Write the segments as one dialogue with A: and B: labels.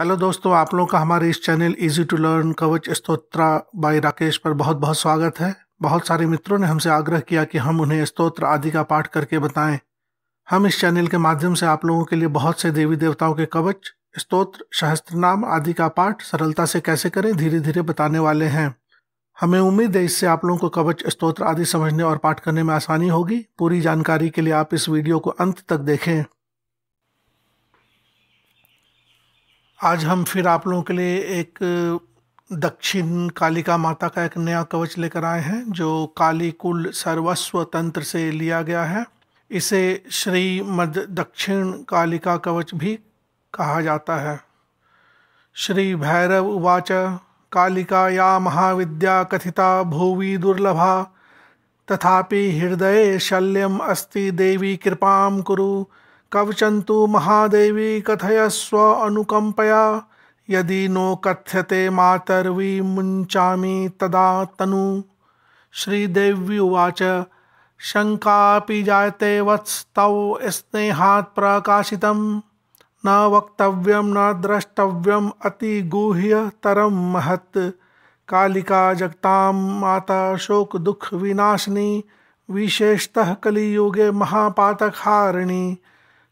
A: hello दोस्तों आप लोगों का हमारे इस चैनल इजी टू लर्न कवच स्त्रोत्रा बाय राकेश पर बहुत बहुत स्वागत है बहुत सारे मित्रों ने हमसे आग्रह किया कि हम उन्हें स्तोत्र आदि का पाठ करके बताएं हम इस चैनल के माध्यम से आप लोगों के लिए बहुत से देवी देवताओं के कवच स्तोत्र सहस्त्रनाम आदि का पाठ सरलता से कैसे करें धीरे धीरे बताने वाले हैं हमें उम्मीद है इससे आप लोगों को कवच स्तोत्र आदि समझने और पाठ करने में आसानी होगी पूरी जानकारी के लिए आप इस वीडियो को अंत तक देखें आज हम फिर आप लोगों के लिए एक दक्षिण कालिका माता का एक नया कवच लेकर आए हैं जो काली कुल सर्वस्व तंत्र से लिया गया है इसे श्री मद दक्षिण कालिका कवच भी कहा जाता है श्री भैरव उवाच कालिका या महाविद्या कथिता भूवि दुर्लभा तथापि हृदय शल्यम अस्ति देवी कृपा कुरु कवचन्तु महादेवी कथयस्व अनुकंपया यदि नो कथ्यते मातर्वी मुञ्चामि तदा तनु श्रीदेवी उवाच शङ्कापि जायते वत्स्तौ स्नेहात् प्रकाशितं न वक्तव्यं न द्रष्टव्यम् अतिगूह्यतरं महत् कालिका जगतां माता शोकदुःखविनाशिनी विशेषतः कलियुगे महापातकहारिणी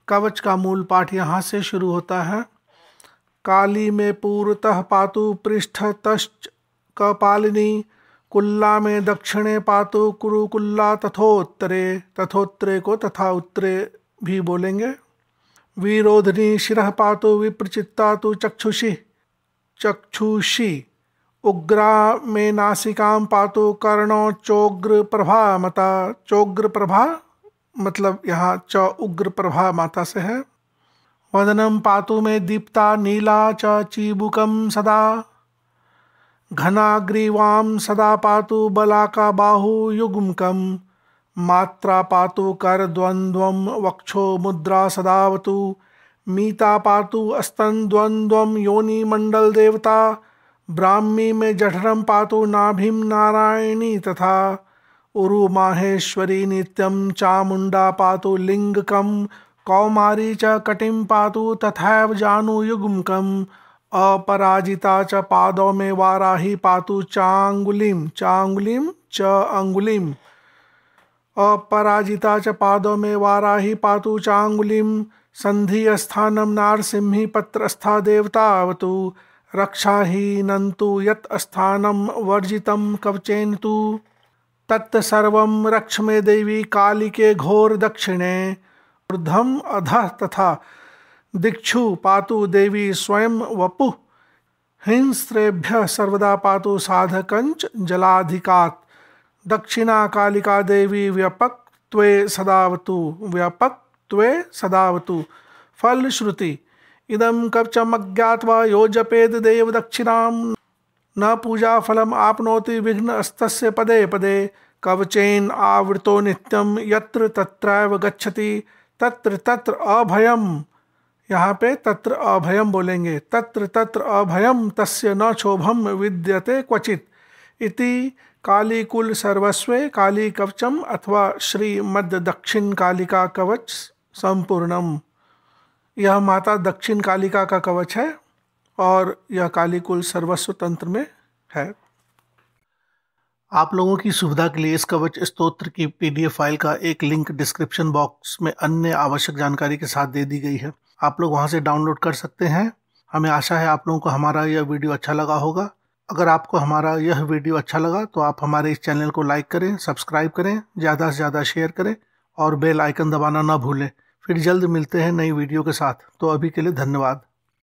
A: कवच का मूल पाठ यहाँ से शुरू होता है काली में पूर्वतः पातु तश्च कपालिनी कुल्ला में दक्षिणे पातु कुरुकुल्ला तथोत्तरे तथोत्तरे को तथा उत्तरे भी बोलेंगे विरोधनी शिरह पातु विप्रचित्ता तु चक्षुषि चक्षुषि उग्रा में नासिका पातु कर्णो चोग्र प्रभा मता चोग्र प्रभा मतलब यहाँ च उग्र प्रभा माता से है वदनम पातु में दीप्ता नीला च चीबुकम सदा घनाग्रीवाम सदा पातु बला का बाहु युग्मकम मात्रा पातु कर द्वंद्व वक्षो मुद्रा सदावतु मीता पातु अस्तन द्वंद्व योनि मंडल देवता ब्राह्मी में जठरम पातु नाभिम नारायणी तथा उरु माहेश्वरी नित्यं चामुण्डा पातु लिङ्गकं कौमारी च कटिं पातु तथैव जानुयुग्मकम् अपराजिता च पादौ मे वाराही पातु चांगुलिम चांगुलिम च अपराजिता च पादौ मे वाराही पातु चांगुलिम संधि नारसिंह नारसिंही पत्रस्था देवतावतु रक्षा ही नंतु यत स्थानम वर्जितम तत्सर्व रक्ष मे देवी काली के घोर दक्षिणे ऊर्धम अध तथा दिक्षु पातु देवी स्वयं वपु हिंस्रेभ्य सर्वदा पातु साधकंच जलाधिकात् दक्षिणा कालिका देवी व्यापक त्वे सदावतु व्यापक त्वे सदावतु फलश्रुति इदम कवचमज्ञात्वा यो देव दक्षिणां न पूजा फलम आपनोति विघ्नस्तस्य पदे पदे कवचेन आवृतो नित्यम यत्र तत्रैव गच्छति तत्र तत्र अभयम यहाँ पे तत्र अभयम बोलेंगे तत्र तत्र अभयम तस्य न क्षोभम विद्यते क्वचित इति कुल सर्वस्वे काली कवचम अथवा श्री मध्य दक्षिण कालिका कवच संपूर्णम यह माता दक्षिण कालिका का कवच है और यह काली कुल सर्वस्व तंत्र में है आप लोगों की सुविधा के लिए इस कवच स्त्रोत्र की पीडीएफ फाइल का एक लिंक डिस्क्रिप्शन बॉक्स में अन्य आवश्यक जानकारी के साथ दे दी गई है आप लोग वहां से डाउनलोड कर सकते हैं हमें आशा है आप लोगों को हमारा यह वीडियो अच्छा लगा होगा अगर आपको हमारा यह वीडियो अच्छा लगा तो आप हमारे इस चैनल को लाइक करें सब्सक्राइब करें ज़्यादा से ज़्यादा शेयर करें और बेल आइकन दबाना ना भूलें फिर जल्द मिलते हैं नई वीडियो के साथ तो अभी के लिए धन्यवाद